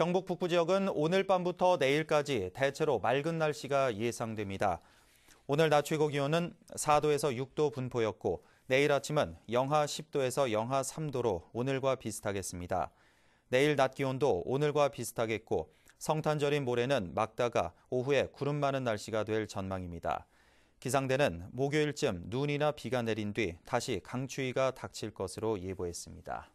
경북 북부 지역은 오늘 밤부터 내일까지 대체로 맑은 날씨가 예상됩니다. 오늘 낮 최고 기온은 4도에서 6도 분포였고 내일 아침은 영하 10도에서 영하 3도로 오늘과 비슷하겠습니다. 내일 낮 기온도 오늘과 비슷하겠고 성탄절인 모레는 막다가 오후에 구름 많은 날씨가 될 전망입니다. 기상대는 목요일쯤 눈이나 비가 내린 뒤 다시 강추위가 닥칠 것으로 예보했습니다.